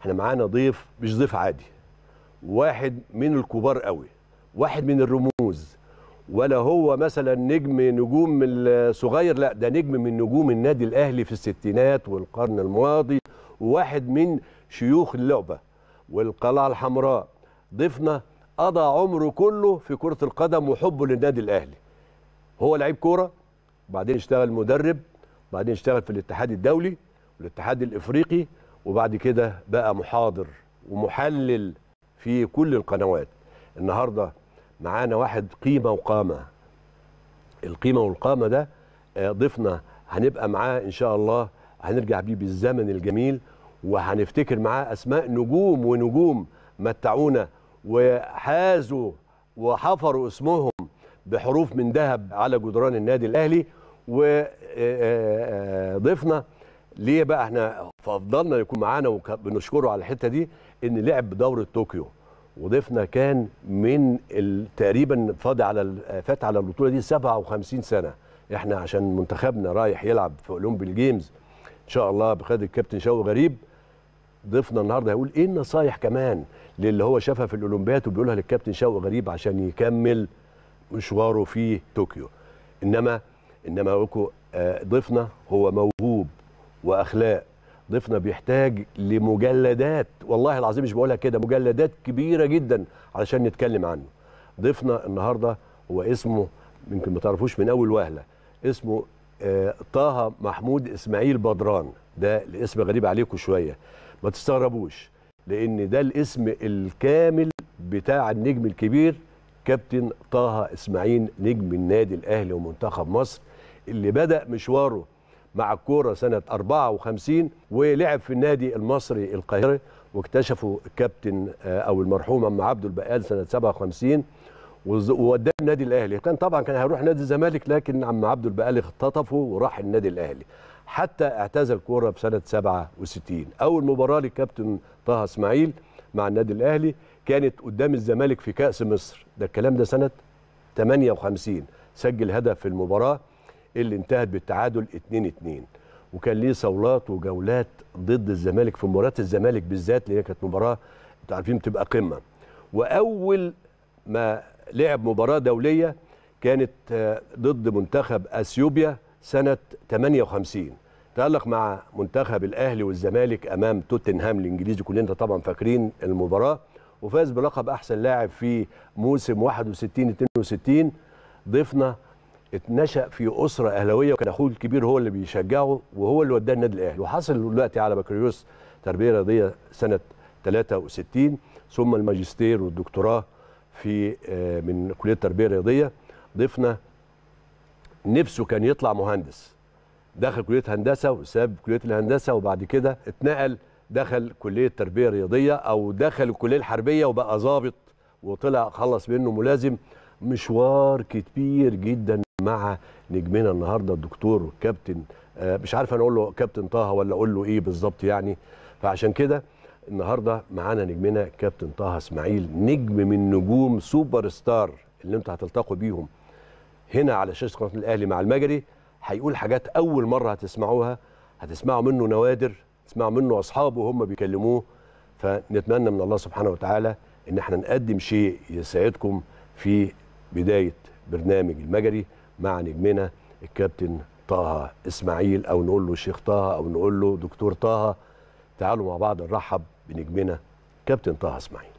احنا معانا ضيف مش ضيف عادي واحد من الكبار قوي واحد من الرموز ولا هو مثلا نجم نجوم الصغير لا ده نجم من نجوم النادي الاهلي في الستينات والقرن الماضي وواحد من شيوخ اللعبه والقلعه الحمراء ضيفنا قضى عمره كله في كره القدم وحبه للنادي الاهلي هو لعيب كوره وبعدين اشتغل مدرب وبعدين اشتغل في الاتحاد الدولي والاتحاد الافريقي وبعد كده بقى محاضر ومحلل في كل القنوات النهارده معانا واحد قيمه وقامه القيمه والقامه ده آه، ضيفنا هنبقى معاه ان شاء الله هنرجع بيه بالزمن الجميل وهنفتكر معاه اسماء نجوم ونجوم متعونا وحازوا وحفروا اسمهم بحروف من ذهب على جدران النادي الاهلي وضيفنا آه، آه، ليه بقى احنا فضلنا يكون معانا وبنشكره على الحته دي ان لعب بدورة طوكيو وضيفنا كان من تقريبا فاضي على فات على البطوله دي 57 سنه احنا عشان منتخبنا رايح يلعب في اولمبي الجيمز ان شاء الله بقياده الكابتن شوقي غريب ضيفنا النهارده هيقول ايه النصايح كمان للي هو شافها في الاولمبياد وبيقولها للكابتن شوقي غريب عشان يكمل مشواره في طوكيو انما انما آه، ضيفنا هو موجود واخلاق ضيفنا بيحتاج لمجلدات والله العظيم مش بقولها كده مجلدات كبيره جدا علشان نتكلم عنه ضيفنا النهارده هو اسمه يمكن ما تعرفوش من اول وهله اسمه آه، طه محمود اسماعيل بدران ده الاسم غريب عليكم شويه ما تستغربوش لان ده الاسم الكامل بتاع النجم الكبير كابتن طه اسماعيل نجم النادي الاهلي ومنتخب مصر اللي بدا مشواره مع الكوره سنه 54 ولعب في النادي المصري القاهره واكتشفوا الكابتن آه، او المرحوم ام عبد البقال سنه 57 ووداه النادي الاهلي كان طبعا كان هيروح نادي الزمالك لكن عم عبد البقال اختطفه وراح النادي الاهلي حتى اعتزل كوره في سنه 67 اول مباراه للكابتن طه اسماعيل مع النادي الاهلي كانت قدام الزمالك في كاس مصر ده الكلام ده سنه 58 سجل هدف في المباراه اللي انتهت بالتعادل 2-2 وكان ليه صولات وجولات ضد الزمالك في مباراه الزمالك بالذات اللي هي كانت مباراه انتوا عارفين بتبقى قمه واول ما لعب مباراه دوليه كانت آه، ضد منتخب اثيوبيا سنه 58 تألق مع منتخب الاهلي والزمالك امام توتنهام الانجليزي كلنا طبعا فاكرين المباراه وفاز بلقب احسن لاعب في موسم 61 62 ضفنا اتنشأ في أسرة أهلاوية وكان أخوه الكبير هو اللي بيشجعه وهو اللي وداه النادي الأهلي وحصل دلوقتي على بكالوريوس تربية رياضية سنة 63 ثم الماجستير والدكتوراه في آه، من كلية التربية الرياضية ضيفنا نفسه كان يطلع مهندس دخل كلية هندسة وساب كلية الهندسة وبعد كده اتنقل دخل كلية تربية رياضية أو دخل الكلية الحربية وبقى ظابط وطلع خلص منه ملازم مشوار كبير جدا مع نجمنا النهارده الدكتور كابتن آه، مش عارف انا اقول له كابتن طه ولا اقول له ايه بالظبط يعني فعشان كده النهارده معانا نجمنا كابتن طه اسماعيل نجم من نجوم سوبر ستار اللي انتوا هتلتقوا بيهم هنا على شاشه قناه الاهلي مع المجري هيقول حاجات اول مره هتسمعوها هتسمعوا منه نوادر تسمعوا منه اصحابه وهم بيكلموه فنتمنى من الله سبحانه وتعالى ان احنا نقدم شيء يساعدكم في بدايه برنامج المجري مع نجمنا الكابتن طه اسماعيل او نقول له شيخ طه او نقول له دكتور طه تعالوا مع بعض نرحب بنجمنا كابتن طه اسماعيل